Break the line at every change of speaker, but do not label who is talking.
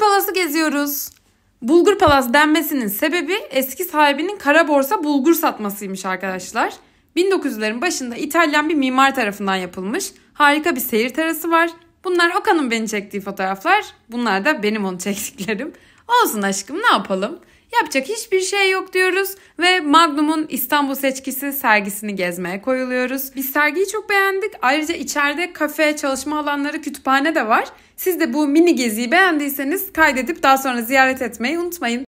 Palas'ı geziyoruz. Bulgur Palas denmesinin sebebi eski sahibinin kara borsa bulgur satmasıymış arkadaşlar. 1900'lerin başında İtalyan bir mimar tarafından yapılmış. Harika bir seyir terası var. Bunlar Okan'ın beni çektiği fotoğraflar. Bunlar da benim onu çektiklerim. Olsun aşkım ne yapalım. Yapacak hiçbir şey yok diyoruz ve Magnum'un İstanbul Seçkisi sergisini gezmeye koyuluyoruz. Biz sergiyi çok beğendik. Ayrıca içeride kafe, çalışma alanları, kütüphane de var. Siz de bu mini geziyi beğendiyseniz kaydedip daha sonra ziyaret etmeyi unutmayın.